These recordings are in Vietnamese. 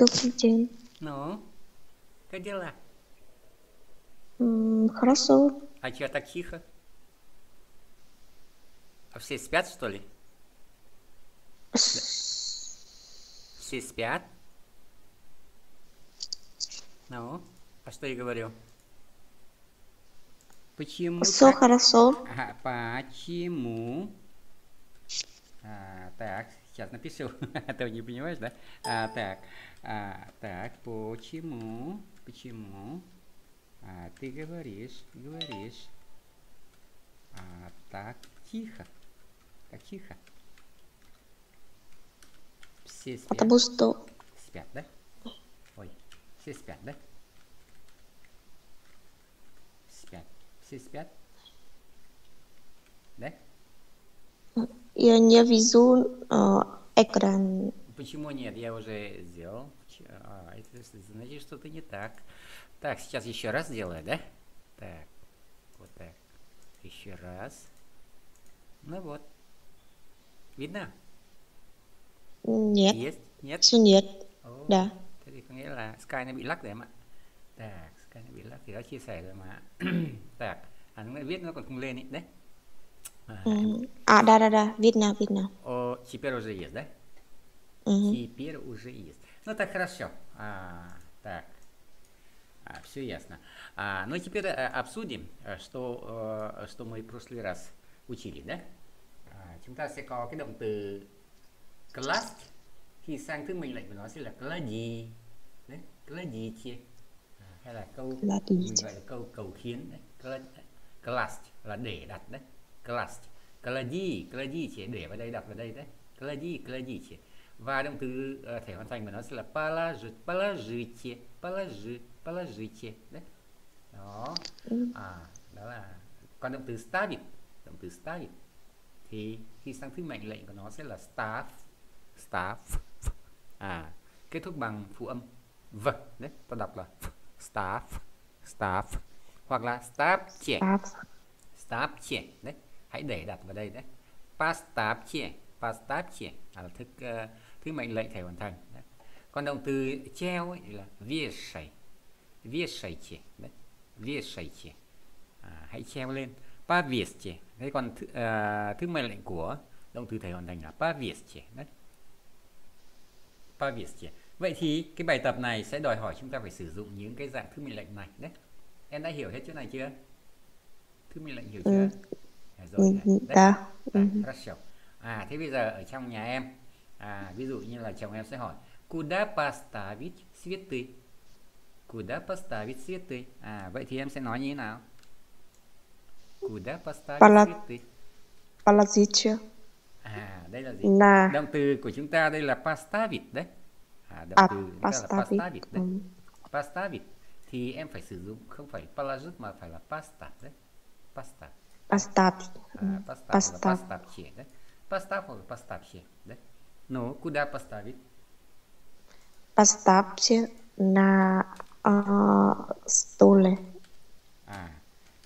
Добрый день. Ну, как дела? М -м, хорошо. А чё так тихо? А все спят, что ли? Да. Все спят? Ну, а что я говорю? Почему? Все так... хорошо. А почему? А, так, сейчас напишу. А Ты не понимаешь, да? А, так. А, так, почему? Почему? А, ты говоришь, говоришь. А, так, тихо. Так, тихо. Все спят. Потому что... Спят, да? Ой, все спят, да? Спят. Все спят? Да? Я не вижу э, а, экран. Почему нет? Я уже сделал. А, это значит что-то не так. Так, сейчас еще раз сделаю, да? Так, вот так. Еще раз. Ну вот. Видно? Нет. Есть? Нет? Все нет. Ồ, да. Thế thì có Sky на bị lắc rồi em Так, Sky на bị lắc thì đã chia sẻ rồi mà. tak. À, nó viết nó còn không lên да, да, да. Видно, видно. О, теперь уже есть, да? Угу. Теперь уже есть. Ну так хорошо. А, так. А, все ясно. А, ну теперь а, обсудим, что, а, что мы в прошлый раз учили, да? А, chúng ta sẽ có cái động từ class thì sang thứ mình lệnh của nó sẽ là class gì đấy class gì chia hay là câu mình gọi là câu cầu khiến đấy class là để đặt đấy class class gì class gì chia để vào đây đặt vào đây đấy class gì class gì chia và động từ uh, thể hoàn thành của nó sẽ là положить положите положи положите đấy đó à, đó là còn động từ stavit động từ stavit thì khi sang thứ mệnh lệnh của nó sẽ là staff staff à kết thúc bằng phụ âm v đấy ta đọc là staff staff hoặc là staff trẻ staff trẻ đấy hãy để đặt vào đây đấy pastap trẻ pastap trẻ à, là thức uh, thứ mệnh lệnh thể hoàn thành còn động từ treo ấy là viết sảy viết sảy chè, viết sảy chè, à, hãy treo lên pa viết chè. thế còn thứ, à, thứ mệnh lệnh của động từ thể hoàn thành là pa viết chè, đấy pa viết chè. vậy thì cái bài tập này sẽ đòi hỏi chúng ta phải sử dụng những cái dạng thứ mệnh lệnh này đấy em đã hiểu hết chỗ này chưa thứ mệnh lệnh hiểu ừ. chưa dạ ừ. rồi dạ. này. Dạ. đấy. Đã. Ừ. Đã, à, rất hiểu. à thế bây giờ ở trong nhà em à ví dụ như là chồng em sẽ hỏi куда поставить цветы куда поставить цветы à vậy thì em sẽ nói như thế nào куда поставить Пала... цветы Palaziccio. à đây là gì là động từ của chúng ta đây là поставить đấy à, động à, từ поставить đấy ừ. поставить thì em phải sử dụng không phải palazit mà phải là pasta đấy pasta pasta à, pasta, pasta. pasta. pasta. pasta. pasta. pasta. pasta. pasta. pasta. pasta. pasta. pasta. pasta. Ну, куда поставить? Поставьте на э, а, стуле. À, а,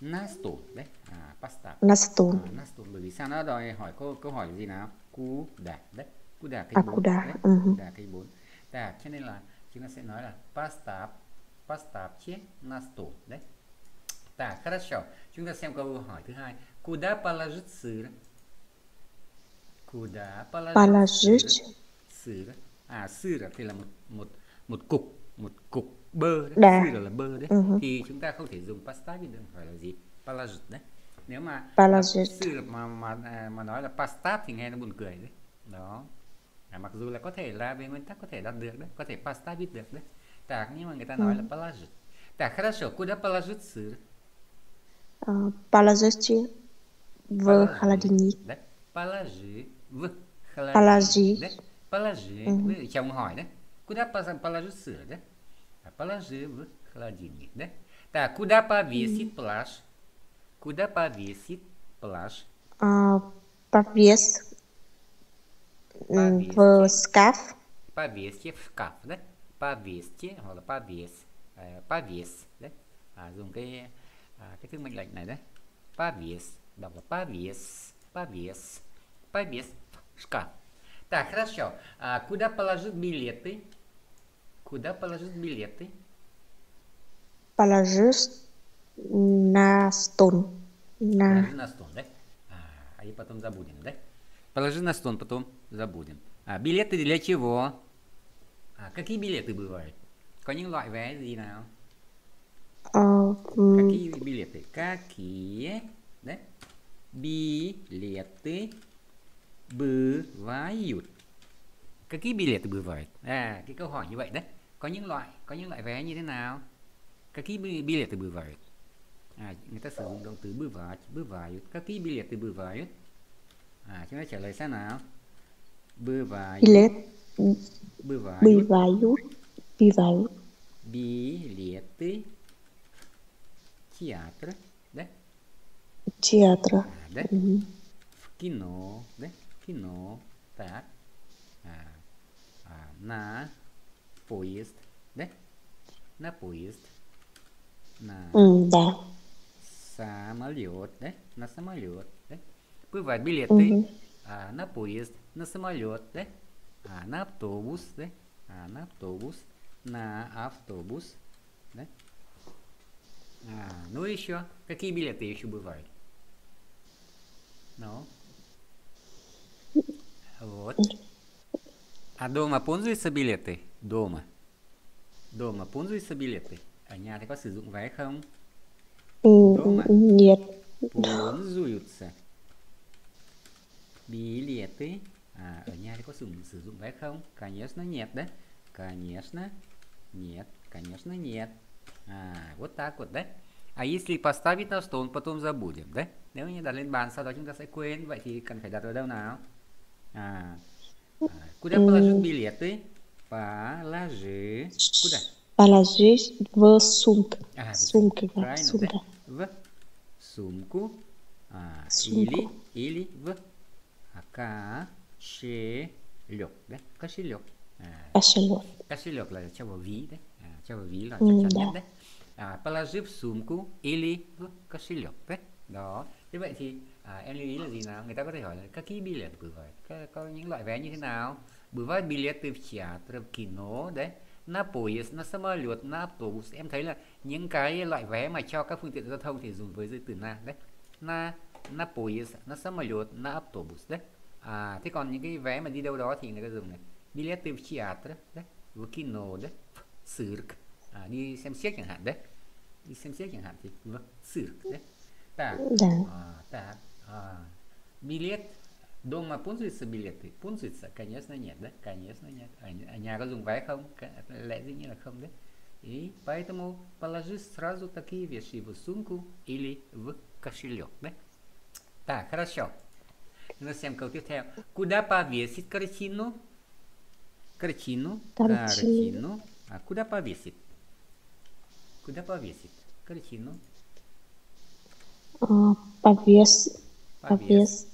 на стул, đấy. À, а, поставь. На стул. À, на стул. Bởi vì sao nó đòi hỏi câu câu hỏi gì nào? Куда, đấy. Куда cái à, bốn. Куда. Đấy. Uh -huh. Куда cái bốn. Đã, cho nên là chúng ta sẽ nói là поставь, поставьте на стул, đấy. Так, хорошо. Chúng ta xem câu hỏi thứ hai. Куда положить сыр? Palajit à sư là thì là một một một cục một cục bơ đấy. Đà. sư là, bơ đấy uh-huh. thì chúng ta không thể dùng pasta nhưng đừng phải là gì palajit đấy nếu mà palajit sư mà mà à, mà nói là pasta thì nghe nó buồn cười đấy đó à, mặc dù là có thể là về nguyên tắc có thể đạt được đấy có thể pasta biết được đấy так nhưng mà người ta ừ. nói là uh-huh. là palajit так хорошо куда положить сыр uh, положите là холодильник да положи положить. Да? Положи. Угу. Вы, я вам да? Куда положить сыр, да? Положи в холодильник, да? Так, куда повесить mm. плащ? Куда повесить плащ? А, повес. повес. В шкаф. Повесьте в шкаф, да? Повесьте, hoặc là повес. Повес, да? а, dùng cái а, cái thứ mệnh lệnh này đấy. Повес, đọc là повес, повес повестка. Так, хорошо. А куда положить билеты? Куда положить билеты? Положишь на стол. На... Положи на стол, да? А, а и потом забудем, да? Положи на стол, потом забудем. А билеты для чего? А, какие билеты бывают? Có những а, Какие билеты? Какие да? билеты бывают какие билеты бывают à, cái câu hỏi như vậy đấy có những loại có những loại vé như thế nào какие билеты бывают à, người ta sử dụng động từ бывать бывают какие билеты бывают à, chúng ta trả lời sao nào бывают билет бывают бывают бывают билеты театра да театра а, да угу. в кино да кино. Так. А, а, на поезд. Да? На поезд. На да. самолет. Да? На самолет. Да? Бывают билеты mm-hmm. а, на поезд, на самолет. Да? А, на автобус. Да? А, на автобус. На автобус. Да? А, ну еще. Какие билеты еще бывают? Ну. Вот. А дома пользуются билеты? Дома. Дома пользуются билеты? Ở nhà thì В sử dụng vé không? Нет. Пользуются. Билеты. А, ở nhà thì có sử, Конечно, нет, да? Конечно, нет. Конечно, нет. А, вот так вот, да? А если поставить на стол, потом забудем, да? да? như đặt lên bàn, sau đó chúng ta sẽ quên. Vậy thì cần phải đặt ở đâu nào? А, куда положить билеты? Положи. Куда? Положить в сумку. А, в сумку. Да, В сумку. А, сумку. Или, или в кошелек. Да? Кошелек. А, кошелек. Кошелек Чего cho vào ví đấy. да. А, положи в сумку или в кошелек. Да? đó thế vậy thì à, em lưu ý là gì nào người ta có thể hỏi là các ký bi liệt bưởi các, có những loại vé như thế nào бывает билеты в từ в кино đấy на поезд, на самолет, на автобус em thấy là những cái loại vé mà cho các phương tiện giao thông thì dùng với giới từ na đấy na на поезд, на самолет, на автобус đấy à thế còn những cái vé mà đi đâu đó thì người ta dùng này bi билеты в театр đấy в кино đấy sử à, đi xem xét chẳng hạn đấy đi xem xét chẳng hạn thì vâng, sử đấy Так. Да. А, так. А, билет. Дома пользуются билеты? Пользуются? Конечно, нет, да? Конечно, нет. А, а nhà có dùng да? И поэтому положи сразу такие вещи в сумку или в кошелек, да? Так, хорошо. Ну, всем câu Куда повесить картину? Картину? Картину. А куда повесить? Куда повесить? Картину. Повес. Повес.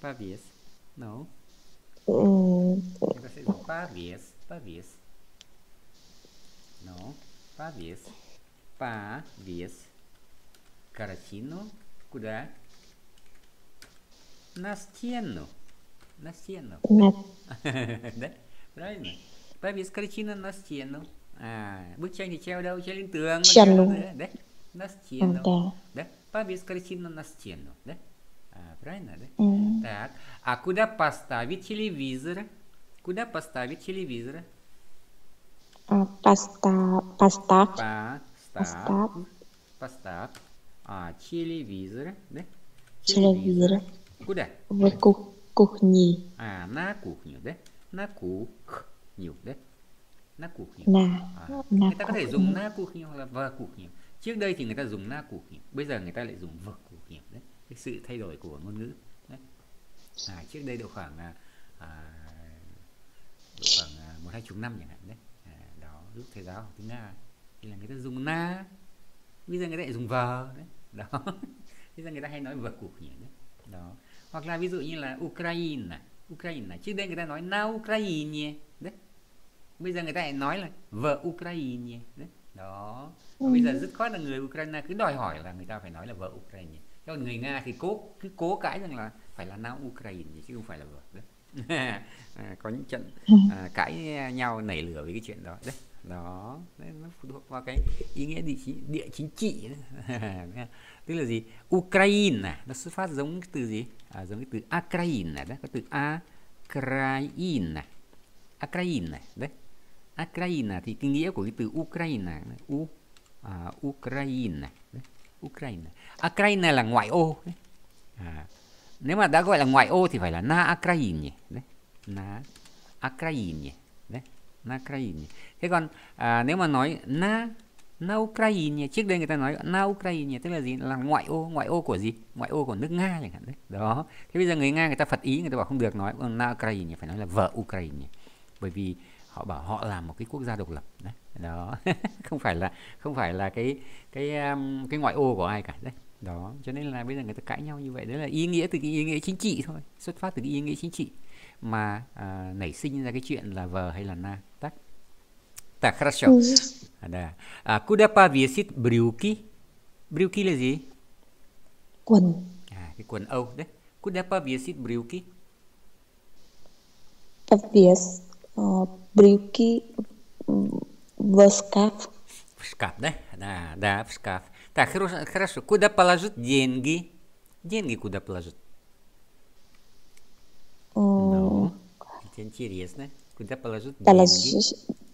Повес. Não. Hum. Pavês. Pavês. Não. Pavês. Pavês. Caratino. Куда? На стену. На стену. Да? Правильно? Повес картина на стену. А, bức tranh thì treo đâu? Treo lên tường. Treo luôn. Đấy на стену, да. да? Повесь картину на стену, да? А, правильно, да? Mm. Так, а куда поставить телевизор? Куда поставить телевизор? А, поста... Поставь. Поставь. Поставь. Поставь. А, телевизор, да? Телевизор. Куда? В кух кухне. А, на кухню, да? На кухню, да? На кухню. На, а. на Это кухню. когда изум на кухню, в кухню. trước đây thì người ta dùng na củ kiểm bây giờ người ta lại dùng vực củ kiểm đấy cái sự thay đổi của ngôn ngữ đấy à, trước đây độ khoảng à, à, độ khoảng à, một hai chục năm chẳng hạn đấy à, đó lúc thầy giáo học tiếng nga thì là người ta dùng na bây giờ người ta lại dùng vờ đấy đó bây giờ người ta hay nói vực củ kiểm đấy đó hoặc là ví dụ như là ukraine ukraine trước đây người ta nói na ukraine đấy bây giờ người ta lại nói là vợ ukraine đấy đó ừ. bây giờ dứt ừ. khoát là người ukraine cứ đòi hỏi là người ta phải nói là vợ ukraine cho người nga thì cố cứ cố cãi rằng là phải là nam ukraine chứ không phải là vợ đấy. À, có những trận à, cãi nhau nảy lửa với cái chuyện đó đấy đó đấy, nó phụ thuộc vào cái ý nghĩa địa chính, địa chính trị à, tức là gì Ukraine à, nó xuất phát giống từ gì à, giống cái từ Ukraine đấy, có từ a Ukraine Ukraine đấy Ukraine thì cái nghĩa của cái từ Ukraine U À, Ukraine Ukraine Ukraine là ngoại ô À, nếu mà đã gọi là ngoại ô thì phải là na Ukraine đấy na Ukraine đấy na Ukraine thế còn à, nếu mà nói na na Ukraine trước đây người ta nói na Ukraine tức là gì là ngoại ô ngoại ô của gì ngoại ô của nước Nga chẳng hạn đấy đó thế bây giờ người Nga người ta phật ý người ta bảo không được nói ờ, na Ukraine phải nói là vợ Ukraine bởi vì họ bảo họ là một cái quốc gia độc lập đấy đó không phải là không phải là cái cái um, cái ngoại ô của ai cả đấy đó cho nên là bây giờ người ta cãi nhau như vậy đấy là ý nghĩa từ cái ý nghĩa chính trị thôi xuất phát từ cái ý nghĩa chính trị mà à, nảy sinh ra cái chuyện là vờ hay là na так так хорошо да а куда повесить брюки брюки là gì quần à cái quần Âu đấy куда повесить брюки повес брюки В шкаф. В шкаф, да? Да, да, в шкаф. Так, хорошо, хорошо. Куда положит деньги? Деньги куда положить? Ну, это интересно. Куда положит деньги?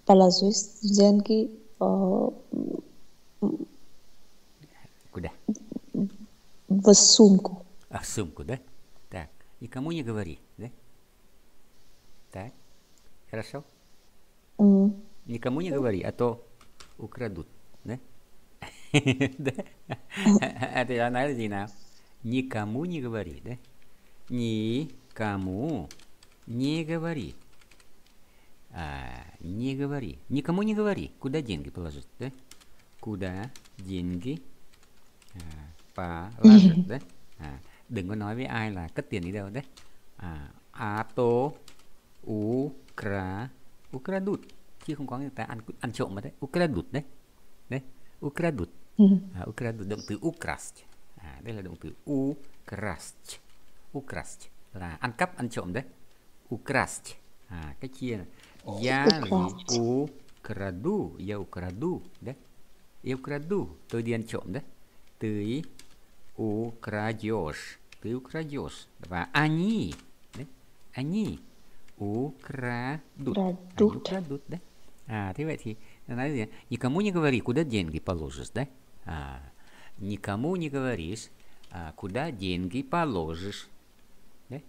Положить деньги Куда? В сумку. А, в сумку, да? Так, никому не говори, да? Так, хорошо? Mm. Никому не говори, а то украдут, да? Это она Зина. Никому не говори, да? Никому не говори. А, не говори. Никому не говори, куда деньги положить, да? Куда деньги а, положить, да? А, đừng có nói với ai là cất tiền đi đâu đấy. а то укра, украдут. chứ không có người ta ăn ăn trộm mà đấy ukradut đấy đấy ukradut ừ. à, ukradut động từ ukrast à, đây là động từ ukrast ukrast là ăn cắp ăn trộm đấy ukrast à, cái chia này я украду я украду đấy yêu украду tôi đi ăn trộm đấy từ украдешь từ украдешь và они đấy они à, ukradut ukradut đấy А ты vậy thì nói Никому не говори, куда деньги положишь, да? А, никому не говоришь, а, куда деньги положишь. Да?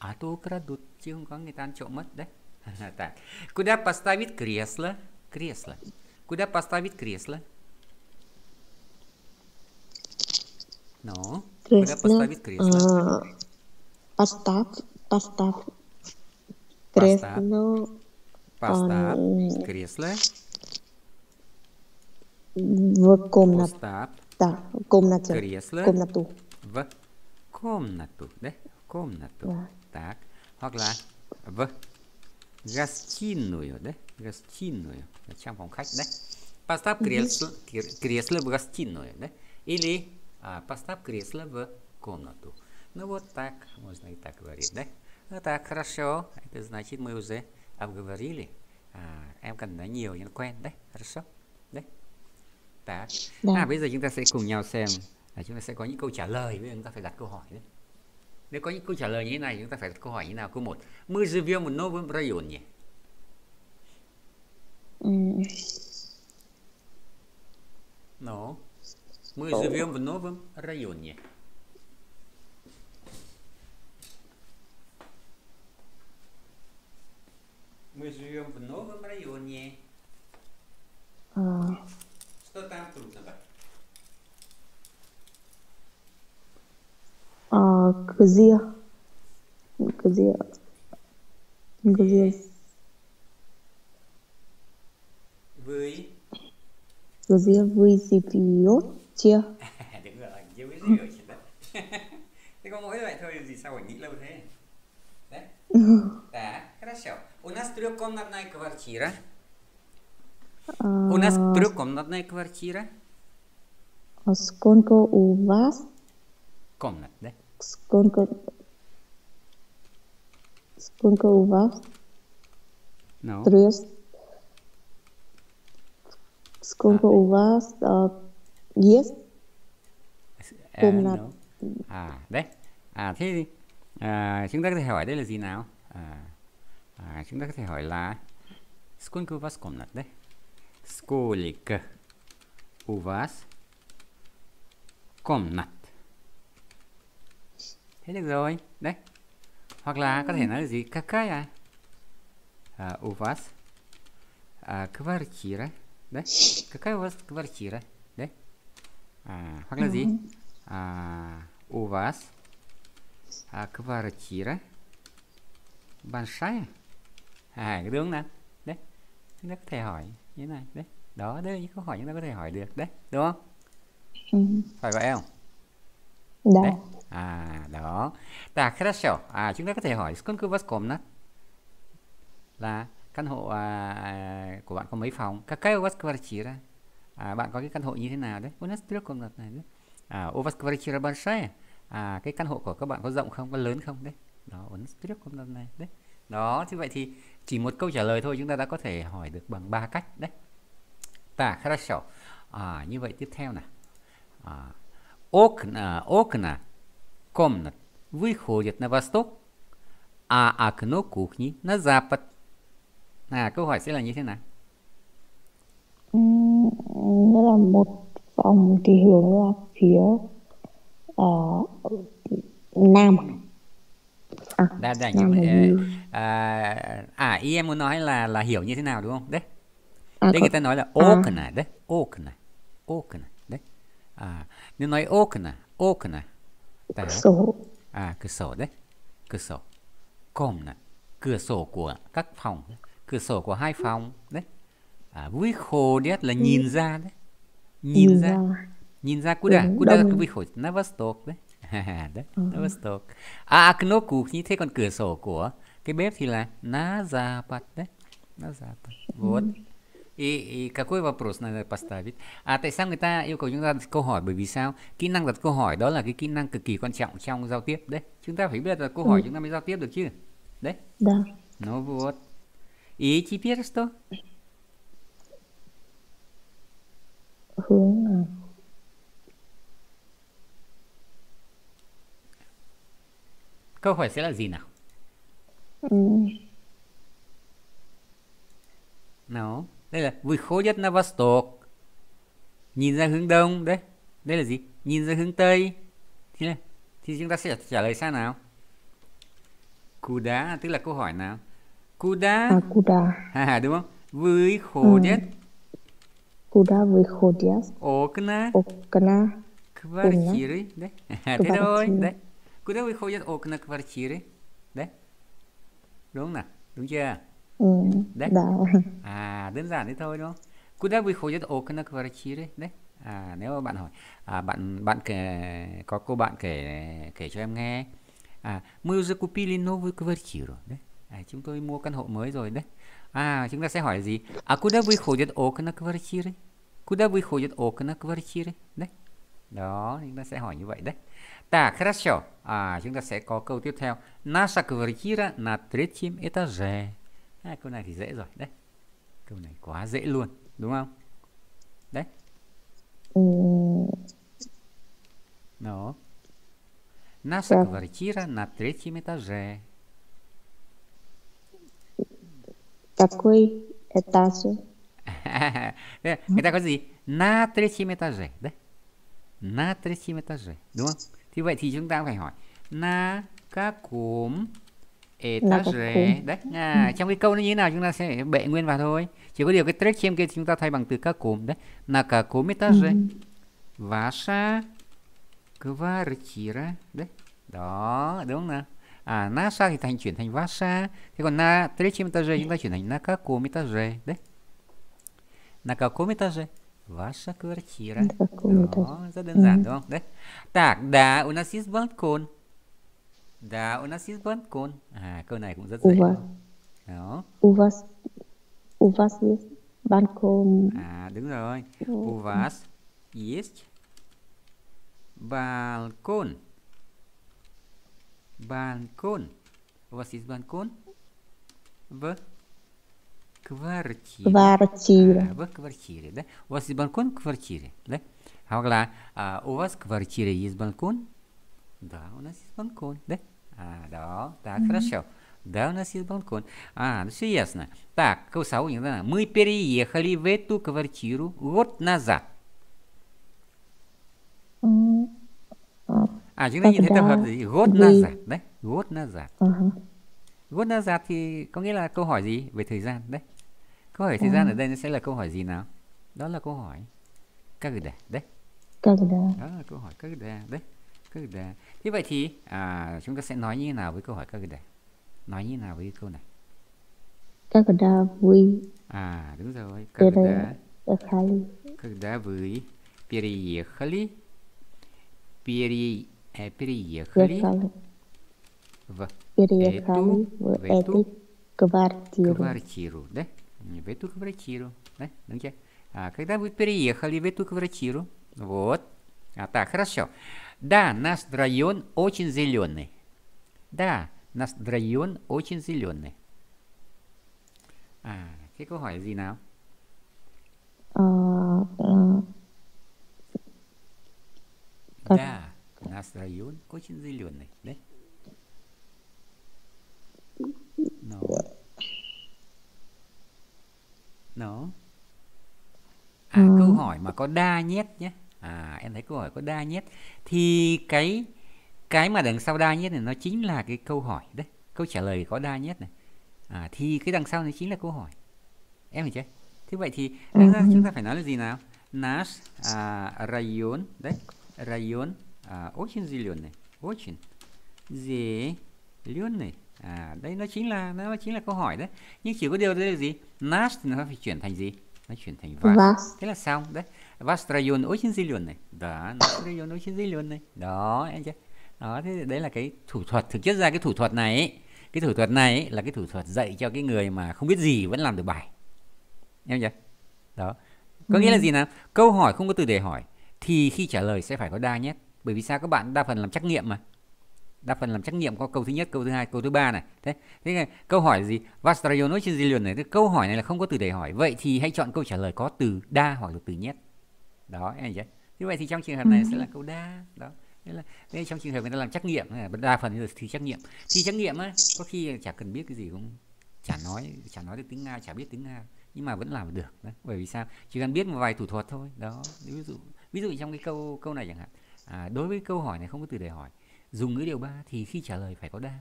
А то украдут, тихонько не танчомат, да? так. Куда поставить кресло? Кресло. Куда поставить кресло? Ну, куда поставить кресло? А, поставь, поставь кресло. Поста, а, кресло. В комнату. Постап. Да, в комнате. Кресло. В комнату. В комнату, да? В комнату. Да. Так. Hoặc là в гостиную, да? Гостиную. Зачем вам khách, да? Поставь кресло, кресло в гостиную, да? Или а, поставь кресло в комнату. Ну вот так, можно и так говорить, да? Ну так, хорошо. Это значит, мы уже обговорили. À, em cần nói nhiều nhưng nó quen đấy, rất хорошо. Đấy. Đó. Vâng. À bây giờ chúng ta sẽ cùng nhau xem là chúng ta sẽ có những câu trả lời bây giờ chúng ta phải đặt câu hỏi đấy. Nếu có những câu trả lời như thế này chúng ta phải đặt câu hỏi như nào? Câu 1. Мы живем в новом районе. Ну. Мы живем в новом районе. Мы живем в новом районе. А... Что там трудного? А, где? Где? Где? Э, вы? Где вы живете? Đúng rồi, где вы живете, да? Ты có mỗi vậy thôi, gì sao phải nghĩ lâu thế? Đấy. Да, хорошо. У нас трехкомнатная квартира. А, у нас трехкомнатная квартира. А Сколько у вас? Комнат, да? Сколько? Сколько у вас? No. Ну. Трес... Сколько а, у вас а, есть э, ну. комнат? А, no. А, đấy. Э, а, thế thì, à, chúng ta có thể hỏi đây là gì nào? À à, chúng ta có thể hỏi là сколько у вас комнат đấy сколько у вас комнат thế được rồi đấy hoặc là có thể nói là gì какая à, у вас à, квартира đấy какая у вас квартира đấy à, hoặc là gì à, у вас а, квартира большая à cái tướng nè đấy chúng ta có thể hỏi như thế này đấy đó đấy những câu hỏi chúng ta có thể hỏi được đấy đúng không ừ. phải vậy không да dạ. đấy. à đó ta хорошо à chúng ta có thể hỏi con у vascom комнат là căn hộ à, của bạn có mấy phòng какая у вас квартира à, bạn có cái căn hộ như thế nào đấy у нас трех комнат này đấy à, у вас квартира большая à cái căn hộ của các bạn có rộng không có lớn không đấy đó у trước трех комнат này đấy đó như vậy thì chỉ một câu trả lời thôi chúng ta đã có thể hỏi được bằng ba cách đấy так хорошо à, như vậy tiếp theo này à, окна окна комнат выходят на восток а окно кухни на запад à, à câu hỏi sẽ là như thế nào nó là một phòng thì hướng là phía uh, nam à, đa đảnh như vậy à, à ý em muốn nói là là hiểu như thế nào đúng không đấy à, đây người ta nói là okna à. đấy okna okna đấy à nếu nói okna okna cửa sổ à cửa sổ đấy cửa sổ cổng là cửa sổ của các phòng cửa sổ của hai phòng đấy à vui khổ đấy là ừ. nhìn ra đấy nhìn, nhìn ra. ra nhìn ra куда куда вы хоть на восток đấy Đấy, nó ừ. tốt À, okno à, kuchni thế còn cửa sổ của cái bếp thì là на запад, đấy. На запад. Вот. И, и какой вопрос надо поставить? À, tại sao người ta yêu cầu chúng ta câu hỏi? Bởi vì sao? Kỹ năng đặt câu hỏi đó là cái kỹ năng cực kỳ quan trọng trong giao tiếp. Đấy, chúng ta phải biết là câu hỏi ừ. chúng ta mới giao tiếp được chứ. Đấy. Да. Ну вот. И теперь что? Hướng nào? câu hỏi sẽ là gì nào ừ. Nào, đây là vui khố nhất na vostok nhìn ra hướng đông đấy đây là gì nhìn ra hướng tây thì thì chúng ta sẽ trả lời sao nào kuda tức là câu hỏi nào kuda à, kuda à, đúng không vui khố nhất kuda vui khố nhất okna okna kvartiry đấy à, thế thôi đấy куда выходят окна квартиры, да? Đúng nè, đúng chưa? Ừ, đấy. Đã. À, đơn giản thế thôi đúng không? Куда выходят окна квартиры, đấy? À, nếu mà bạn hỏi, à, bạn bạn kể có cô bạn kể kể cho em nghe. À, мы уже купили новую квартиру, đấy. À, chúng tôi mua căn hộ mới rồi đấy. À, chúng ta sẽ hỏi là gì? А куда выходят окна квартиры? Куда выходят окна квартиры? Đấy đó chúng ta sẽ hỏi như vậy đấy Ta хорошо. À, chúng ta sẽ có câu tiếp theo. Наша квартира на третьем этаже. À, câu này thì dễ rồi. Đấy. Câu này quá dễ luôn. Đúng không? Đấy. Ừ. Đó. Наша dạ. квартира на третьем этаже. Какой dạ, этаж? Người ta có gì? На третьем этаже. Đấy. Natrichimetaze đúng không? Thì vậy thì chúng ta phải hỏi na các cúm etage đấy à, ừ. trong cái câu nó như thế nào chúng ta sẽ bệ nguyên vào thôi chỉ có điều cái trichim kia chúng ta thay bằng từ các cúm đấy là cả cúm etage ừ. và sa kvarchira đấy đó đúng không nào à nasa thì thành chuyển thành vasa thế còn na trichim etage chúng ta chuyển thành nakakumitaze đấy nakakumitaze Ваша квартира. Два комнаты. О, mm-hmm. да? Так, да, у нас есть балкон. Да, у нас есть балкон. А, câu này cũng rất dễ. У вас. Đó. У вас. У вас есть балкон. А, đúng rồi. У вас есть балкон. Балкон. У вас есть балкон? В Квартира. Квартира. Вы а, в квартире, да? У вас есть балкон в квартире, да? Хавла, а, а у вас в квартире есть балкон? Да, у нас есть балкон, да? А, да, так, mm-hmm. хорошо. Да, у нас есть балкон. А, ну все ясно. Так, Кусауни, да, мы переехали в эту квартиру год назад. Mm -hmm. А, Джинагин, это год вы... назад, да? Год назад. Uh-huh. Gốt ra giặt thì có nghĩa là câu hỏi gì về thời gian đấy. câu hỏi thời gian ở đây nó sẽ là câu hỏi gì nào đó là câu hỏi các đề đấy các đề đó là câu hỏi các đề đấy các đề thế vậy thì à, chúng ta sẽ nói như thế nào với câu hỏi các đề nói như thế nào với câu này các đề vui à đúng rồi các đề khali когда вы переехали пере, э, переехали в переехали эту, в эту квартиру. квартиру да? в эту квартиру, да, друзья? А когда вы переехали в эту квартиру, вот, а так, хорошо. Да, наш район очень зеленый. Да, наш район очень зеленый. А thế зина? А, да, наш район очень зеленый, да? No. Ну. nó à, ừ. câu hỏi mà có đa nhét nhé à em thấy câu hỏi có đa nhét thì cái cái mà đằng sau đa nhét này nó chính là cái câu hỏi đấy câu trả lời có đa nhét này à, thì cái đằng sau này chính là câu hỏi em hiểu chưa thế vậy thì đáng ừ. ra chúng ta phải nói là gì nào наш а, район да район а, очень зеленый очень зеленый à, đấy nó chính là nó chính là câu hỏi đấy nhưng chỉ có điều đây là gì nas thì nó phải chuyển thành gì nó chuyển thành vas, vas. thế là xong đấy vas rayon очень này đó nas rayon очень này đó em chưa đó thế đấy là cái thủ thuật thực chất ra cái thủ thuật này ấy, cái thủ thuật này ấy, là cái thủ thuật dạy cho cái người mà không biết gì vẫn làm được bài em chưa đó có ừ. nghĩa là ừ. gì nào câu hỏi không có từ để hỏi thì khi trả lời sẽ phải có đa nhé bởi vì sao các bạn đa phần làm trắc nghiệm mà đa phần làm trắc nghiệm có câu thứ nhất câu thứ hai câu thứ ba này thế thế này, câu hỏi gì vastrayonus trên di zillion này cái câu hỏi này là không có từ để hỏi vậy thì hãy chọn câu trả lời có từ đa hoặc là từ nhất. đó em vậy như vậy thì trong trường hợp này sẽ là câu đa đó thế là thế trong trường hợp người ta làm trắc nghiệm đa phần là thi trắc nghiệm thi trắc nghiệm á có khi chả cần biết cái gì cũng chả nói chả nói được tiếng nga chả biết tiếng nga nhưng mà vẫn làm được đó. bởi vì sao chỉ cần biết một vài thủ thuật thôi đó ví dụ ví dụ trong cái câu câu này chẳng hạn à, đối với câu hỏi này không có từ để hỏi dùng ngữ điệu ba thì khi trả lời phải có đa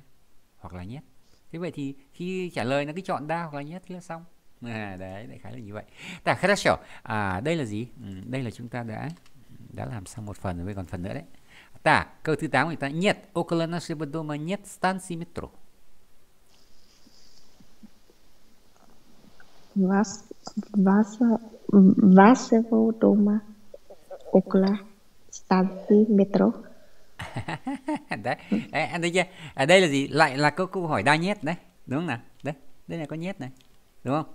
hoặc là nhét thế vậy thì khi trả lời nó cứ chọn đa hoặc là nhét thì là xong à, đấy đại khái là như vậy ta khá hiểu à đây là gì ừ, đây là chúng ta đã đã làm xong một phần rồi còn phần nữa đấy ta câu thứ 8 người ta нет около нашего дома нет станции метро вас ваша вашего дома около станции đấy đấy anh thấy chưa ở à, đây là gì lại là câu câu hỏi đa nhét đấy đúng không nào đấy đây là có nhét này đúng không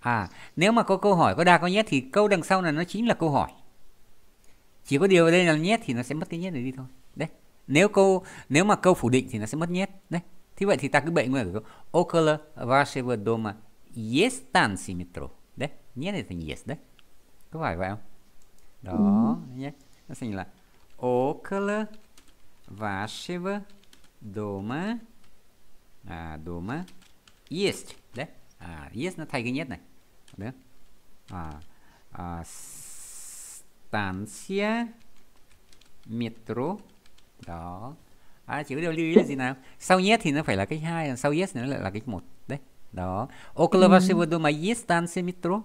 à nếu mà có câu hỏi có đa có nhét thì câu đằng sau là nó chính là câu hỏi chỉ có điều ở đây là nhét thì nó sẽ mất cái nhét này đi thôi đấy nếu câu nếu mà câu phủ định thì nó sẽ mất nhét đấy thế vậy thì ta cứ bậy nguyên câu около вашего yes tan станции метро đấy nhét này thành yes đấy có phải vậy không đó ừ. nhé nó thành là около вашего дома а, дома есть, да? А, есть на тайге нет, да? А, а, станция метро đó à, chỉ có điều lưu ý là gì nào sau yes thì nó phải là cách hai sau yes nữa lại là cách một đấy đó Oklahoma Silverdome yes stancy metro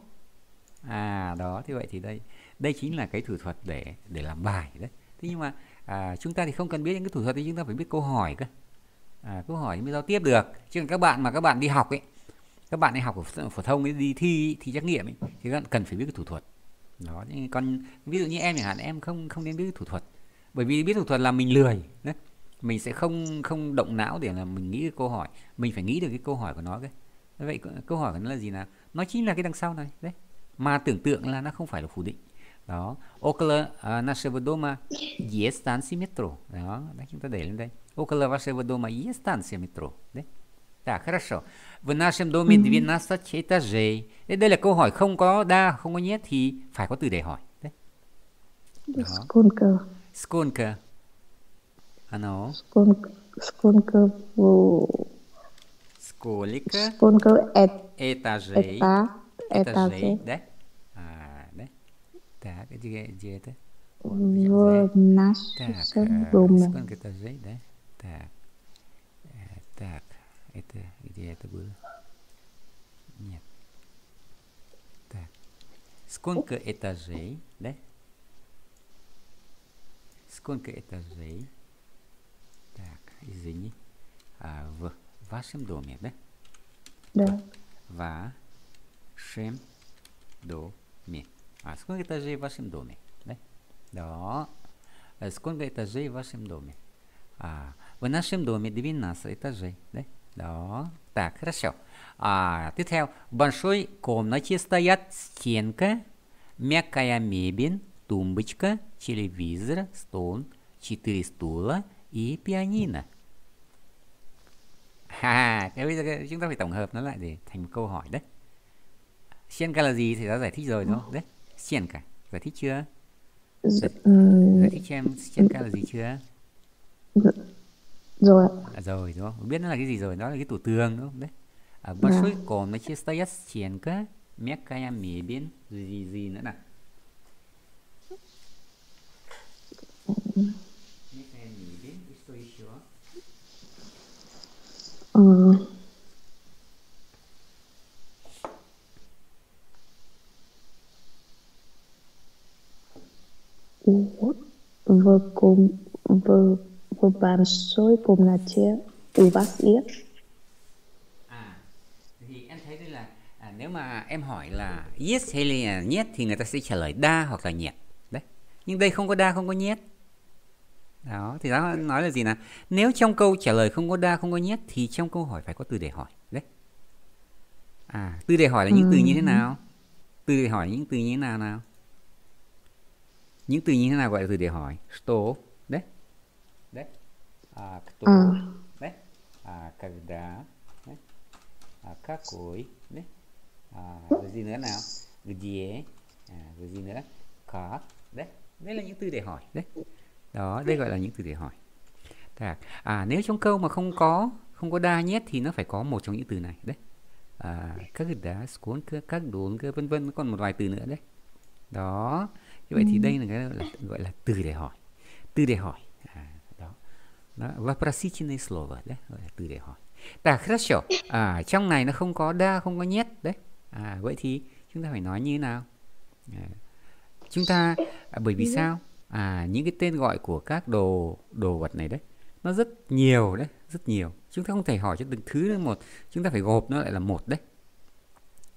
à đó thế vậy thì đây đây chính là cái thủ thuật để để làm bài đấy thế nhưng mà à, chúng ta thì không cần biết những cái thủ thuật thì chúng ta phải biết câu hỏi cơ à, câu hỏi mới giao tiếp được chứ còn các bạn mà các bạn đi học ấy các bạn đi học ở phổ thông ấy, đi thi thì trắc nghiệm ấy, thì các bạn cần phải biết cái thủ thuật đó còn ví dụ như em chẳng hạn em không không nên biết cái thủ thuật bởi vì biết thủ thuật là mình lười đấy mình sẽ không không động não để là mình nghĩ được câu hỏi mình phải nghĩ được cái câu hỏi của nó cái vậy câu hỏi của nó là gì nào nó chính là cái đằng sau này đấy mà tưởng tượng là nó không phải là phủ định đó около а, нашего дома есть станция метро да, каким-то дельным да около вашего дома есть станция метро да так хорошо в нашем доме 12 этажей Đấy, đây là câu hỏi không có đa không có nhất thì phải có từ để hỏi đấy сколько сколько оно сколько сколько сколько сколько этажей этажей, этажей. да так, а где, где это? Вот, в нашем э, доме. Сколько этажей, да? Так. Э, так, это где это было? Нет. Так. Сколько этажей, да? Сколько этажей? Так, извини. А, в вашем доме, да? Да. В вашем доме. А сколько этажей в вашем доме? Да? да. Э, сколько этажей в вашем доме? А, в нашем доме 12 этажей. Да? да. Так, хорошо. А, ты theo, в большой комнате стоят стенка, мягкая мебель, тумбочка, телевизор, стол, четыре стула и пианино. À, thế bây giờ chúng ta phải tổng hợp nó lại để thành một câu hỏi đấy. Xen là gì thì đã giải thích rồi đúng không? Đấy. xiên cả giải thích chưa dạ, giải, ừ. thích cho em xiên là gì chưa dạ, rồi à, rồi đúng không biết nó là cái gì rồi đó là cái tủ tường đúng không đấy à, và dạ. suối còn nó chia tay xiên cả mẹ cái em mỉ biến gì gì nữa nè Uh... vă, com, vă, vă bansoi pomnache u bác yết à thì em thấy là à, nếu mà em hỏi là yes hay là nhét thì người ta sẽ trả lời đa hoặc là nhiệt đấy nhưng đây không có đa không có nhiệt đó thì đó nói là gì nào nếu trong câu trả lời không có đa không có nhiết thì trong câu hỏi phải có từ để hỏi đấy à từ để hỏi là những từ như thế ừ. nào từ để hỏi những từ như thế nào nào những từ như thế nào gọi là từ để hỏi что đấy đấy à, кто ừ. đấy à, когда đấy à, какой đấy à, rồi gì nữa nào где à, rồi gì nữa как đấy đây là những từ để hỏi đấy đó đây gọi là những từ để hỏi Đạc. à nếu trong câu mà không có không có đa nhất thì nó phải có một trong những từ này đấy à, các đá cuốn các đốn vân vân còn một vài từ nữa đấy đó như vậy ừ. thì đây là cái là, gọi là từ để hỏi từ để hỏi à, đó đó вопросительные слова đấy gọi là từ để hỏi Так, хорошо. À, trong này nó không có đa không có нет đấy. À, vậy thì chúng ta phải nói như nào? À, chúng ta à, bởi vì ừ. sao? À, những cái tên gọi của các đồ đồ vật này đấy, nó rất nhiều đấy, rất nhiều. Chúng ta không thể hỏi cho từng thứ một, chúng ta phải gộp nó lại là một đấy.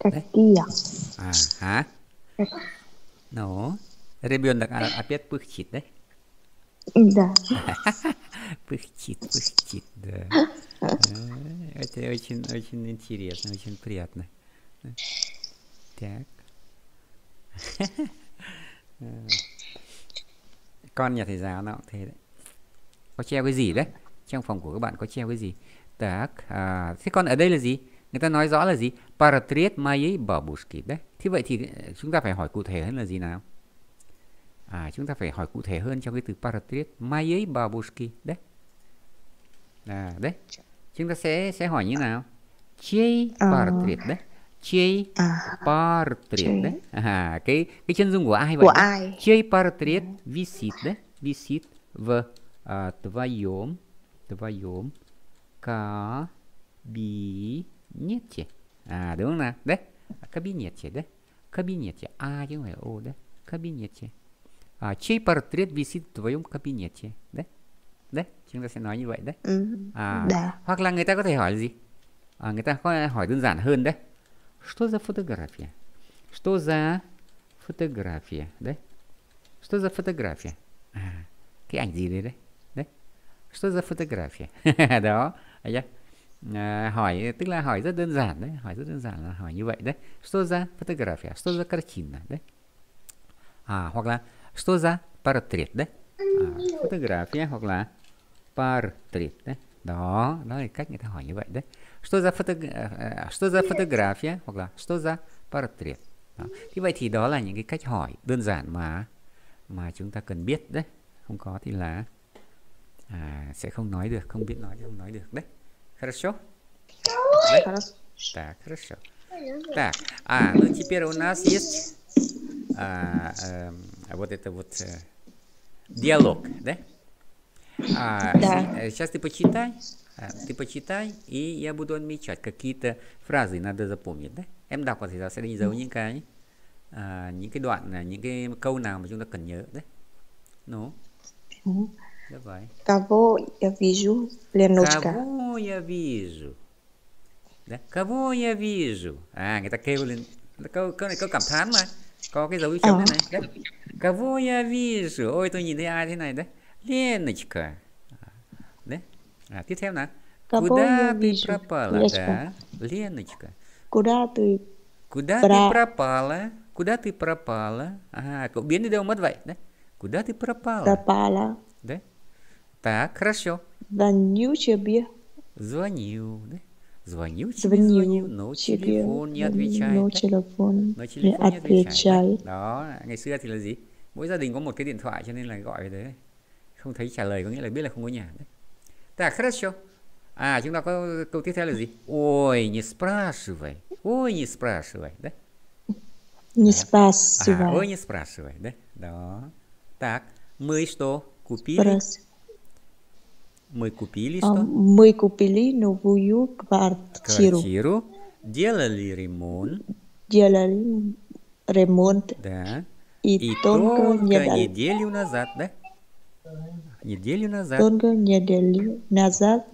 đấy. À, hả? Nó. Ребенок опять пыхтит, да? Да. пыхтит, пыхтит, да. Это очень, очень интересно, очень приятно. Так. Con nhà thầy giáo nào thế đấy. Có treo cái gì đấy? Trong phòng của các bạn có treo cái gì? Так, à, thế còn ở đây là gì? Người ta nói rõ là gì? Portrait моей бабушки đấy. Thế vậy thì chúng ta phải hỏi cụ thể hơn là gì nào? à, chúng ta phải hỏi cụ thể hơn trong cái từ paratriết mayei babushki đấy à, đấy dạ. chúng ta sẽ sẽ hỏi như dạ. nào chei ờ. paratriết đấy chei à. paratriết đấy à, cái cái chân dung của ai vậy của ai chei paratriết dạ. visit đấy visit v а, твоем твоем кабинете à đúng không nào đấy кабинете đấy кабинете a chứ không phải o đấy кабинете à, чей портрет висит в твоем кабинете đấy đấy chúng ta sẽ nói như vậy đấy ừ. à, да. hoặc là người ta có thể hỏi gì à, người ta có hỏi đơn giản hơn đấy что за фотография что за фотография đấy что за фотография à, cái ảnh gì đấy đấy đấy что за фотография đó yeah. à, hỏi tức là hỏi rất đơn giản đấy hỏi rất đơn giản là hỏi như vậy đấy что за фотография что за картина đấy à, hoặc là Что за портрет, да? À, photography hoặc là portrait, đấy. Đó, đó là cách người ta hỏi như vậy đấy. Что за photo, uh, что za photography hoặc là что за portrait. Đó. Thì vậy thì đó là những cái cách hỏi đơn giản mà mà chúng ta cần biết đấy. Không có thì là à, sẽ không nói được, không biết nói thì không nói được đấy. Хорошо? Đấy. Так, хорошо. Так, а, ну теперь у нас есть а, э, а вот это вот э, диалог, да? А, да. Сейчас э, ты почитай, а, ты почитай, и я буду отмечать какие-то фразы, надо запомнить, да? Em đọc và thầy giáo sẽ đánh dấu những cái à, những cái đoạn là những cái câu nào mà chúng ta cần nhớ đấy. Ну. Давай. vậy. Кого я вижу, Леночка? Кого я вижу? Да? Кого я вижу? À, người ta kêu lên câu câu này câu cảm thán mà. Có cái dấu chấm à. này. Đấy. Кого я вижу? Ôi tôi nhìn thấy ai thế này đấy. Леночка. Đấy. À, tiếp theo nào. Кого Куда ты вижу? пропала? Леночка. Да. Леночка. Куда ты Куда Про... ты пропала? Куда ты пропала? А, cậu biến đi đâu mất vậy? Đấy. Куда ты пропала? Пропала. Đấy. Так, хорошо. Звоню тебе. Звоню. Đấy. Звонил, Звонил но телефон не отвечает. Но телефон не отвечает. Đó, ngày xưa thì là gì? Mỗi gia đình có một cái điện thoại cho nên là gọi về đấy. Không thấy trả lời có nghĩa là biết là không có nhà. Đấy. Так, хорошо. А, chúng ta có câu tiếp theo là gì? Ой, не спрашивай. Ой, не спрашивай. Да? Не спрашивай. ой, не спрашивай. Да? Đó. Так, мы что, купили? Спрашивай. Мы купили что? Мы купили новую квартиру. Квартиру. Делали ремонт. Делали ремонт. Да. И, и только, только недавно. неделю назад, да? Неделю назад. Только неделю назад.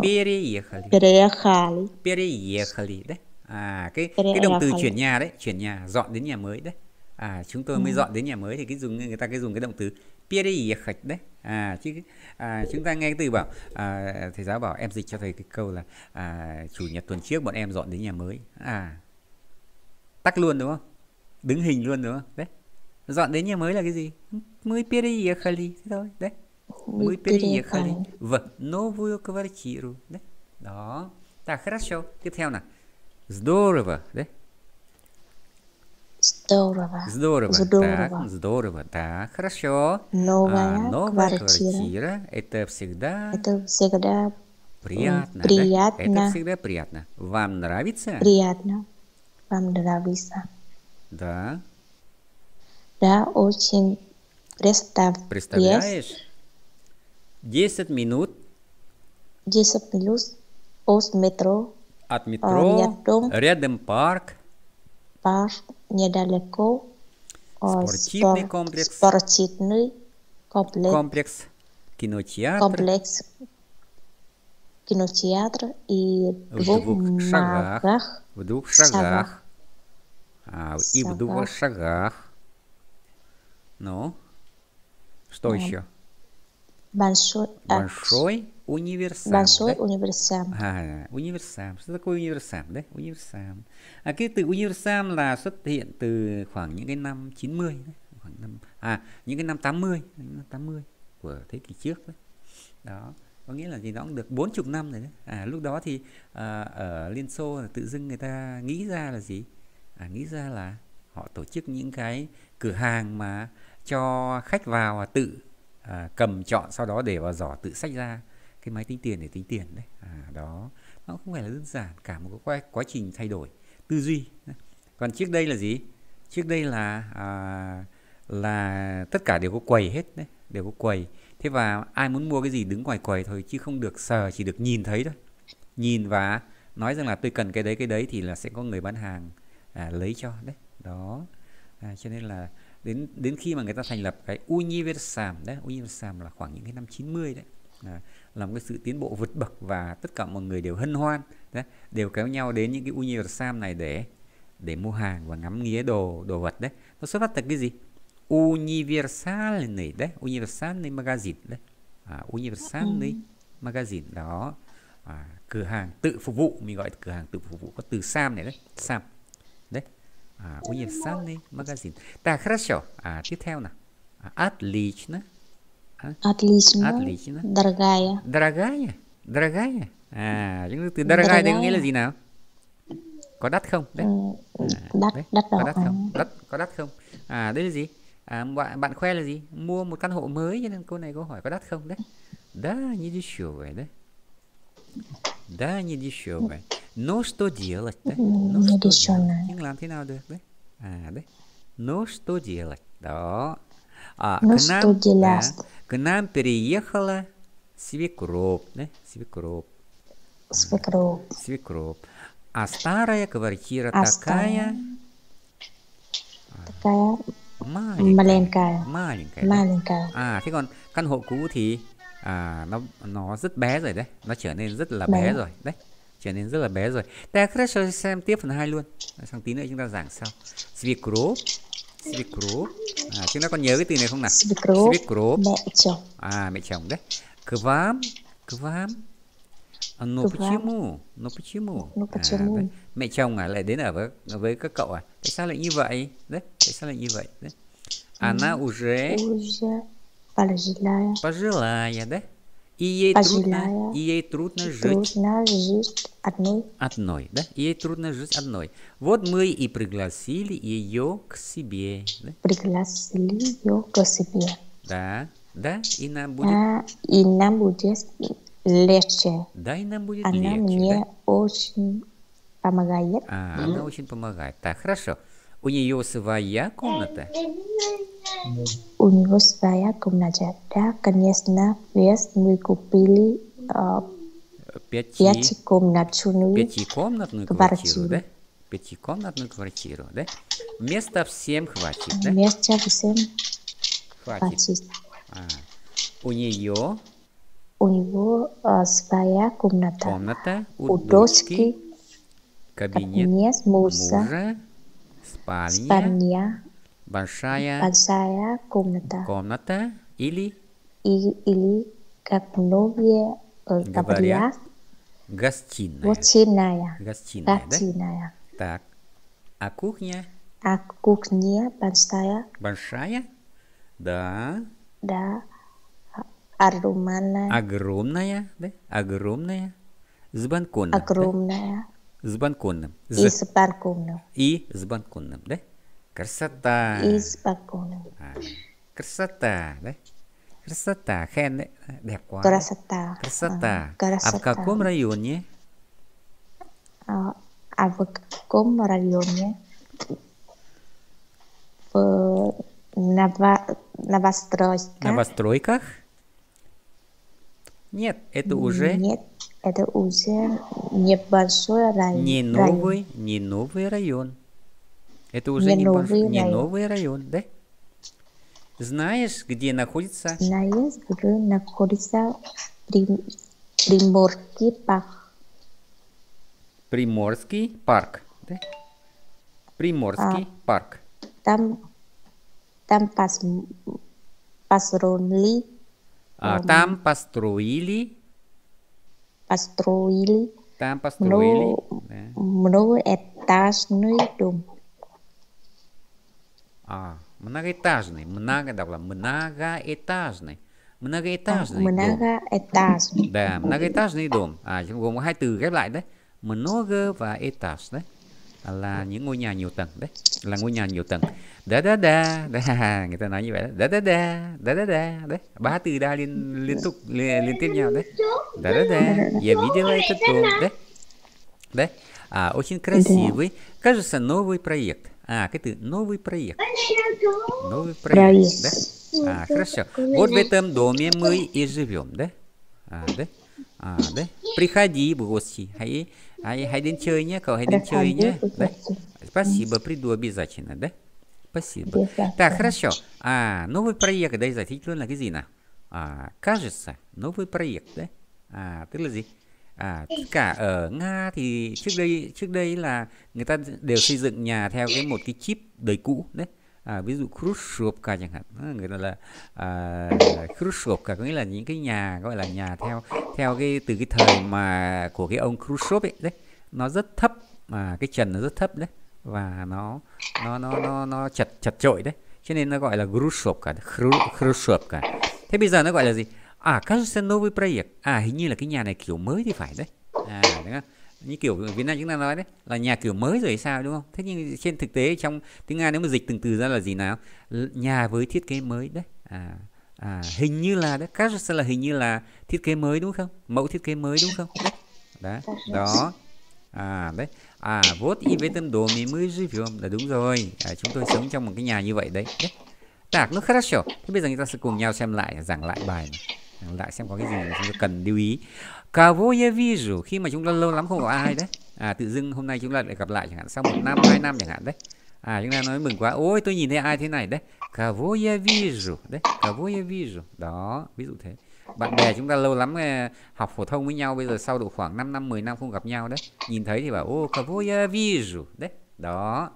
Переехали. Переехали. Переехали, да? À, cái cái động từ chuyển nhà đấy, chuyển nhà, dọn đến nhà mới đấy. À, chúng tôi mới dọn đến nhà mới thì cái dùng người ta cái dùng cái động từ переехать đấy à chứ à, chúng ta nghe từ bảo à, thầy giáo bảo em dịch cho thầy cái câu là à, chủ nhật tuần trước bọn em dọn đến nhà mới à tắt luôn đúng không đứng hình luôn đúng không đấy dọn đến nhà mới là cái gì mới переехали à, thế thôi đấy mới переехали в новую квартиру đấy đó ta хорошо tiếp theo nào здорово đấy Здорово. Здорово. Так, здорово. Так, хорошо. Новая, а, новая квартира. квартира. Это всегда. Это всегда. Приятно. Приятно. Да? Это всегда приятно. Вам нравится? Приятно. Вам нравится. Да. Да, очень. Представь. Представляешь? Десять минут. Десять минут от метро. От а метро. рядом парк. Парк недалеко. А, спортивный комплекс. Спортивный комплекс. Комплекс кинотеатр. Комплекс кинотеатр и в двух, шагах, шагах. А, в двух шагах. А, и в двух шагах. Ну, что да. еще? Большой, а, большой Универсам. Большой да? универсам. À, универсам. Что такое универсам? Đấy, универсам. À, cái từ универсам là xuất hiện từ khoảng những cái năm 90 đấy. khoảng năm à những cái năm 80, năm 80 của thế kỷ trước đấy. Đó, có nghĩa là gì nó cũng được 40 năm rồi đấy. À lúc đó thì à, ở Liên Xô là tự dưng người ta nghĩ ra là gì? À nghĩ ra là họ tổ chức những cái cửa hàng mà cho khách vào và tự à, cầm chọn sau đó để vào giỏ tự sách ra cái máy tính tiền để tính tiền đấy à, đó nó không phải là đơn giản cả một quá, quá trình thay đổi tư duy còn trước đây là gì trước đây là à, là tất cả đều có quầy hết đấy đều có quầy thế và ai muốn mua cái gì đứng ngoài quầy thôi chứ không được sờ chỉ được nhìn thấy thôi nhìn và nói rằng là tôi cần cái đấy cái đấy thì là sẽ có người bán hàng à, lấy cho đấy đó à, cho nên là đến đến khi mà người ta thành lập cái Universam đấy Universam là khoảng những cái năm 90 đấy à, là một cái sự tiến bộ vượt bậc và tất cả mọi người đều hân hoan đấy, đều kéo nhau đến những cái Universal này để để mua hàng và ngắm nghía đồ đồ vật đấy nó xuất phát từ cái gì Universal này đấy Universal này magazine đấy à, Universal ừ. này magazine đó à, cửa hàng tự phục vụ mình gọi cửa hàng tự phục vụ có từ Sam này đấy Sam đấy а, Универсальный магазин. Так, хорошо. А, tiếp theo nào. А, à, отлично. А? Отлично. Отлично. Дорогая. Дорогая? Dорогая? À, những từ dорогая đây có nghĩa là gì nào? Có đắt không? Đấy. À, đắt, đấy. đắt có đắt không? Đắt có đắt không? À, đây là gì? À, bạn bạn khoe là gì? Mua một căn hộ mới cho nên cô này có hỏi có đắt không đấy. Да, не дешевое, да? Да, не дешевое. Но что делать, да? Но не что делать? Nhưng làm thế nào được, đấy? À, đấy. Но что делать? Đó. А, ну, к, нам, да, к нам переехала свекроп, да? Свекроп. Свекроп. Да, свекроп. А старая квартира а такая... Такая маленькая. Маленькая. Маленькая. маленькая. À, thế còn căn hộ cũ thì à, nó nó rất bé rồi đấy. Nó trở nên rất là bé, bé rồi. Đấy trở nên rất là bé rồi. Ta rất xem tiếp phần 2 luôn. Sang tí nữa chúng ta giảng sau. Свекроп civic group à, chúng ta có nhớ cái từ này không nào civic group, civic group. mẹ chồng à mẹ chồng đấy к вам к вам но почему но почему no, почему à, à mẹ chồng à lại đến ở với với các cậu à tại sao lại như vậy đấy tại sao lại như vậy đấy она уже уже пожилая пожилая да И ей трудно, и ей трудно жить. Трудно жить одной. Одной, да? И ей трудно жить одной. Вот мы и пригласили ее к себе. Да? Пригласили ее к себе. Да, да, и нам а, будет... А, и нам будет легче. Да, и нам будет Она легче. Она мне да? очень помогает. А, да? она очень помогает. Так, хорошо. У нее своя комната? У него своя комната. Да, конечно. Без мы купили а, пяти, пятикомнатную пятикомнатную квартиру, квартиру, да? Пятикомнатную квартиру, да? Места всем хватит, да? Места всем хватит. хватит. А. У нее? У него а, своя комната. Комната у, у дочки, дочки кабинет, кабинет мужа, мужа спальня, спальня большая, большая комната, комната или, и, или как многие э, говорят, гостиная. Гостиная. Гостиная, гостиная. Да? Так. А кухня? А кухня большая. Большая? Да. Да. А огромная. Огромная, да? Огромная. С балкона. Огромная. С балконом. С... И с балконом. И с балконом, да? Красота. И с балконом. А. Красота, да? Красота. Хэн, дэква. Красота. Красота. А, красота. А в каком районе? А, а в каком районе? В ново... новостройках. Новостройках? Нет, это уже... Нет это уже небольшой район. Не новый, не новый район. Это уже не, не, новый, район. не новый район, да? Знаешь, где находится? Знаешь, где находится Прим... Приморский парк. Приморский парк, да? Приморский а, парк. Там, там пос... построили. А, там построили построили. Там построили. Много, да. много этажный дом. А, многоэтажный. Много, да, многоэтажный. Многоэтажный. Многоэтажный. Да, многоэтажный дом. А, гồm hai từ ghép lại đấy. Много và этаж, đấy. là những ngôi nhà nhiều tầng đấy là ngôi nhà nhiều tầng da da da da người ta nói như vậy đó da da da da da da đấy ba từ da liên liên tục liên, liên tiếp nhau đấy da da da я видела этот дом đấy đấy а очень красивый кажется новый проект а как ты новый проект новый проект да а, хорошо вот в этом доме мы и живем да а, да а, да приходи в гости Ай, хайден chơi nhé, cậu хайден chơi nhé. Да? Спасибо, приду обязательно, да? Спасибо. Так, хорошо. А, новый проект, да, из титульного магазина. А, кажется, новый проект, да? À, tức là gì? À, tất cả ở Nga thì trước đây trước đây là người ta đều xây dựng nhà theo cái một cái chip đời cũ đấy à, ví dụ Khrushchevka chẳng hạn người ta là à, Khrushchevka có nghĩa là những cái nhà gọi là nhà theo theo cái từ cái thời mà của cái ông Khrushchev ấy đấy nó rất thấp mà cái trần nó rất thấp đấy và nó nó nó nó nó chật chật trội đấy cho nên nó gọi là Khrushchevka Khrushchevka thế bây giờ nó gọi là gì à Kazakhstan Новый проект à hình như là cái nhà này kiểu mới thì phải đấy à đúng không như kiểu Việt Nam chúng ta nói đấy là nhà kiểu mới rồi hay sao đúng không thế nhưng trên thực tế trong tiếng anh nếu mà dịch từng từ ra là gì nào nhà với thiết kế mới đấy à, à hình như là đấy các sẽ là hình như là thiết kế mới đúng không mẫu thiết kế mới đúng không đấy, đấy. đó à đấy à vốt y với tâm đồ mình mới живем là đúng rồi à, chúng tôi sống trong một cái nhà như vậy đấy, đấy. Так, ну хорошо. Thế bây giờ chúng ta sẽ cùng nhau xem lại, giảng lại bài này. Giảng lại xem có cái gì mà chúng ta cần lưu ý. Cavo ya viju khi mà chúng ta lâu lắm không gặp ai đấy à tự dưng hôm nay chúng ta lại gặp lại chẳng hạn sau một năm hai năm chẳng hạn đấy à chúng ta nói mừng quá ôi tôi nhìn thấy ai thế này đấy Cavo ya viju đấy Cavo ya viju đó ví dụ thế bạn bè chúng ta lâu lắm học phổ thông với nhau bây giờ sau độ khoảng 5 năm 10 năm không gặp nhau đấy nhìn thấy thì bảo ô Cavo ya viju đấy đó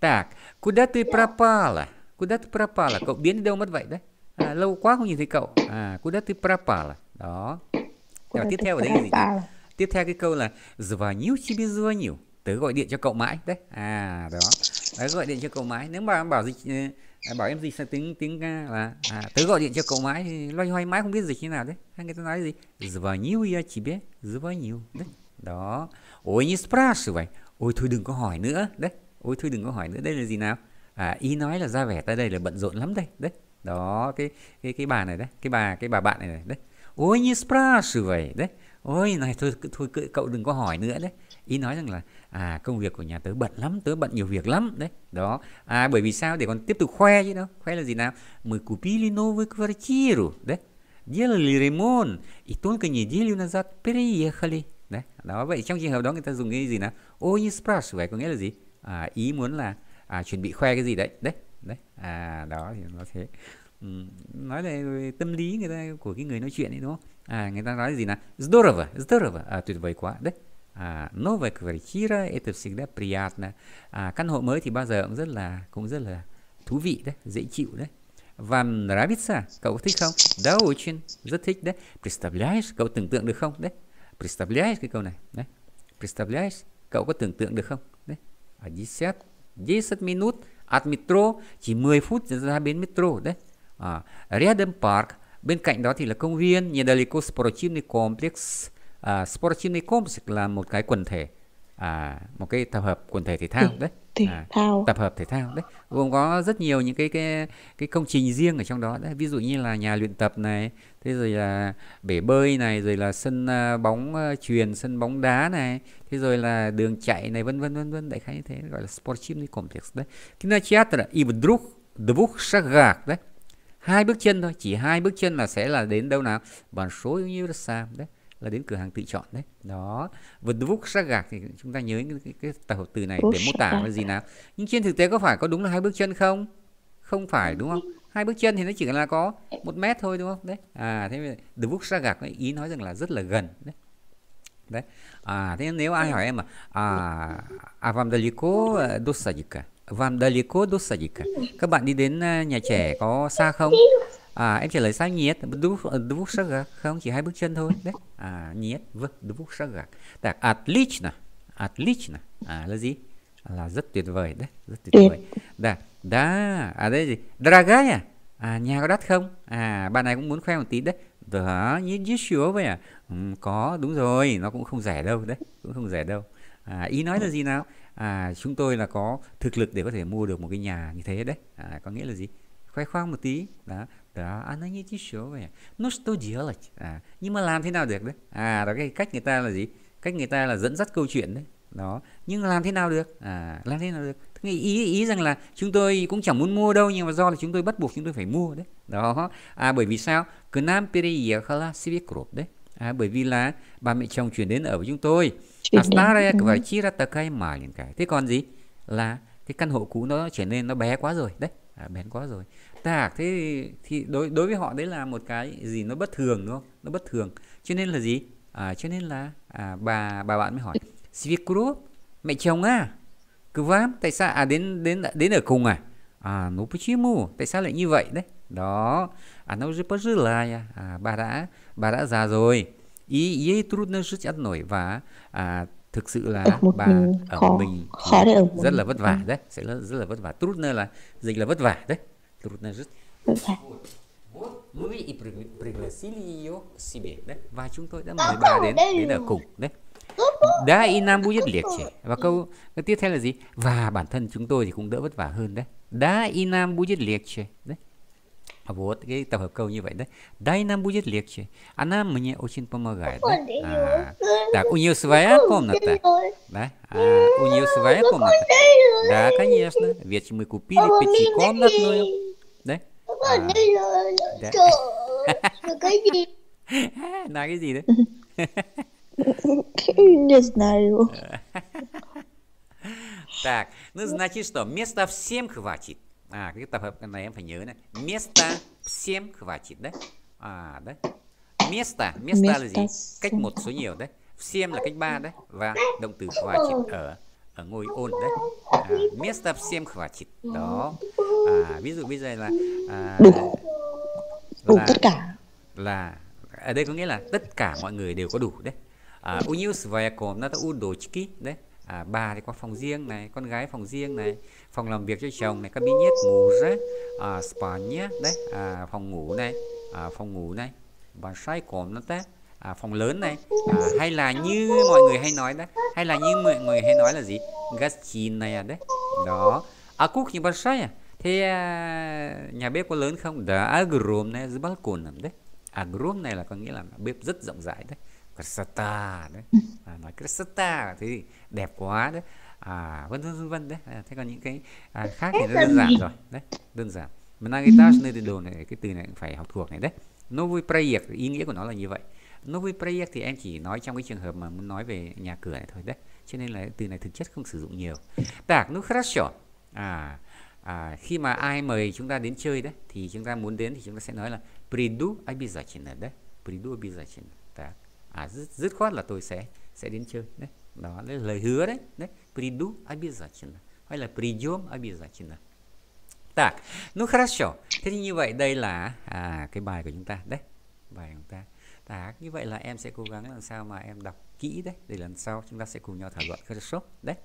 Так, куда ты пропала? Куда ты пропала? Cậu biến đi đâu mất vậy đấy? À, lâu quá không nhìn thấy cậu. À, куда ты пропала? Đó. Và tiếp theo ở đây là gì? Tiếp theo cái câu là звонил тебе звонил. Tớ gọi điện cho cậu mãi đấy. À đó. Đấy gọi điện cho cậu mãi. Nếu mà bảo dịch ừ, à, bảo em dịch sang tiếng tiếng là à, tớ gọi điện cho cậu mãi loay hoay mãi không biết dịch như nào đấy. Hay người ta nói gì? Звонил я тебе звонил. Đấy. Đó. Ой не vậy Ôi thôi đừng có hỏi nữa. Đấy. Ôi thôi đừng có hỏi nữa. Đây là gì nào? À, ý nói là ra vẻ ta đây là bận rộn lắm đây. Đấy đó cái cái cái bà này đấy cái bà cái bà bạn này, này đấy ôi не спрашивай đấy ôi này thôi thôi cậu đừng có hỏi nữa đấy ý nói rằng là à công việc của nhà tớ bận lắm tớ bận nhiều việc lắm đấy đó à bởi vì sao để còn tiếp tục khoe chứ đâu khoe là gì nào мы купили новую квартиру đấy делали ремонт и только неделю назад переехали đấy đó vậy trong trường hợp đó người ta dùng cái gì nào ôi не спрашивай có nghĩa là gì à, ý muốn là à, chuẩn bị khoe cái gì đấy đấy đấy à đó thì nó thế nói về tâm lý người ta của cái người nói chuyện ấy đúng không à người ta nói gì là здорово здорово à, tuyệt vời quá đấy à, новая квартира это всегда приятно à, căn hộ mới thì bao giờ cũng rất là cũng rất là thú vị đấy dễ chịu đấy Вам нравится? Cậu thích không? Да, очень. Rất thích đấy. Представляешь? Cậu tưởng tượng được không? Đấy. Представляешь cái câu này. Đấy. Представляешь? Cậu có tưởng tượng được không? Đấy. 10, 10 минут от метро. Chỉ 10 phút ra bến metro. Đấy. А, рядом парк, bên cạnh đó thì là công viên, недалеко спортивный комплекс. À, спортивный комплекс là một cái quần thể, à, một cái tập hợp quần thể thể thao đấy thể à, thao tập hợp thể thao đấy gồm có rất nhiều những cái cái cái công trình riêng ở trong đó đấy ví dụ như là nhà luyện tập này thế rồi là bể bơi này rồi là sân à, bóng truyền à, sân bóng đá này thế rồi là đường chạy này vân vân vân vân đại khái như thế gọi là sportivny complex đấy кинотеатр и вдруг двух шагах đấy hai bước chân thôi chỉ hai bước chân là sẽ là đến đâu nào bản số như là sam đấy là đến cửa hàng tự chọn đấy đó vật vúc ra gạc thì chúng ta nhớ cái, cái, cái tàu từ này để mô tả là gì nào nhưng trên thực tế có phải có đúng là hai bước chân không không phải đúng không hai bước chân thì nó chỉ là có một mét thôi đúng không đấy à thế the book ra gạc ý nói rằng là rất là gần đấy đấy à thế nếu ai ừ. hỏi em mà à, à avam daliko à, dosadika Вам далеко до садика? Các bạn đi đến à, nhà trẻ có xa không? À, em trả lời sai нет, двух, двух шагах, không chỉ hai bước chân thôi. Đấy. À, нет, в двух шагах. Так, отлично, отлично. À, là gì? Là rất tuyệt vời đấy, rất tuyệt ừ. vời. Да, đã à đây gì? Дорогая, à, nhà có đắt không? À, bạn này cũng muốn khoe một tí đấy. Đó, như dешево vậy à? Ừ, có, đúng rồi, nó cũng không rẻ đâu đấy, cũng không rẻ đâu. À, ý nói là gì nào? à, chúng tôi là có thực lực để có thể mua được một cái nhà như thế đấy à, có nghĩa là gì khoe khoang một tí đó đó она à, не nó ну gì делать à, nhưng mà làm thế nào được đấy à đó cái cách người ta là gì cách người ta là dẫn dắt câu chuyện đấy đó nhưng làm thế nào được à làm thế nào được ý ý rằng là chúng tôi cũng chẳng muốn mua đâu nhưng mà do là chúng tôi bắt buộc chúng tôi phải mua đấy đó à bởi vì sao cứ nam đấy à, bởi vì là bà mẹ chồng chuyển đến ở với chúng tôi Astare ừ. và chi ra tờ cây mà những cái thế còn gì là cái căn hộ cũ nó trở nên nó bé quá rồi đấy à, bé quá rồi ta thế thì đối đối với họ đấy là một cái gì nó bất thường đúng không nó bất thường cho nên là gì à, cho nên là à, bà bà bạn mới hỏi svikru mẹ chồng à cứ vám tại sao à đến đến đến ở cùng à à nó почему tại sao lại như vậy đấy đó anh она уже пожилая à, bà đã bà đã già rồi ý ý и ей rất ăn nổi và à, thực sự là ở bà mình ở khó, mình khó để ở rất là vất vả đấy sẽ là rất là vất vả trudно là dịch là vất vả đấy трудно жить мы и пригласили ее к себе đấy và chúng tôi đã mời bà đến đến ở cùng đấy đã и нам liệt легче và câu tiếp theo là gì và bản thân chúng tôi thì cũng đỡ vất vả hơn đấy đã и нам liệt легче đấy Вот, и такой колневай, да? Дай нам будет легче. Она мне очень помогает, да? А, так, у нее своя комната? Да? А, у нее своя комната? Да, конечно. Ведь мы купили пятикомнатную. Да? А, да. Нагази, да? Не знаю. Так, ну значит что, места всем хватит. à cái tập hợp này em phải nhớ này места всем хватит đấy à đấy места месta là gì cách một số nhiều đấy всем là cách ba đấy và động từ хватит ờ. ở ở ngôi ôn đấy à, места всем хватит đó à, ví dụ bây giờ là à, đủ đủ tất cả là ở đây có nghĩa là tất cả mọi người đều có đủ đấy. А, у нее своя комната, у дочки, да? à, bà thì có phòng riêng này con gái phòng riêng này phòng làm việc cho chồng này các nhất ngủ ra à, spa nhé đấy à, phòng ngủ này à, phòng ngủ này và sai cổm nó ta à, phòng lớn này à, hay là như mọi người hay nói đó hay là như mọi người hay nói là gì chín này à đấy đó à cúc như bác sai à thế à, nhà bếp có lớn không đã agrom này dưới balcon làm đấy agrom à, này là có nghĩa là bếp rất rộng rãi đấy красота đấy ừ. à, nói красота thì đẹp quá đấy à vân vân vân đấy à, thế còn những cái à, khác thì đơn giản rồi đấy đơn giản Managitas ừ. Nedidon này cái từ này cũng phải học thuộc này đấy Novi Prayek ý nghĩa của nó là như vậy Novi Prayek thì em chỉ nói trong cái trường hợp mà muốn nói về nhà cửa này thôi đấy cho nên là từ này thực chất không sử dụng nhiều Так, ну хорошо à, à khi mà ai mời chúng ta đến chơi đấy thì chúng ta muốn đến thì chúng ta sẽ nói là приду обязательно đấy pridu обязательно так à dứt, dứt khoát là tôi sẽ sẽ đến chơi đấy đó là lời hứa đấy đấy приду обязательно hay là придем обязательно так ну хорошо thế thì như vậy đây là à, cái bài của chúng ta đấy bài của chúng ta так như vậy là em sẽ cố gắng làm sao mà em đọc kỹ đấy để lần sau chúng ta sẽ cùng nhau thảo luận хорошо đấy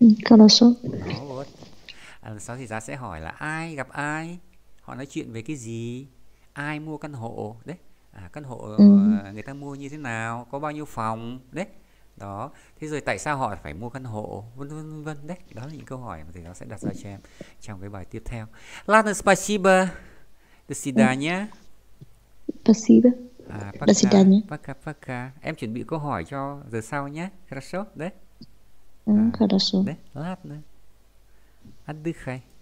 хорошо ừ, đó, à, lần sau thì giá sẽ hỏi là ai gặp ai họ nói chuyện về cái gì ai mua căn hộ đấy à, căn hộ ờ, ừ. người ta mua như thế nào có bao nhiêu phòng đấy đó thế rồi tại sao họ phải mua căn hộ vân vân vân đấy đó là những câu hỏi mà thầy giáo sẽ đặt ra cho em trong cái bài tiếp theo ладно спасибо до свидания спасибо à, пока, до свидания пока em chuẩn bị câu hỏi cho giờ sau nhé хорошо đấy ừ, хорошо à, đấy ладно отдыхай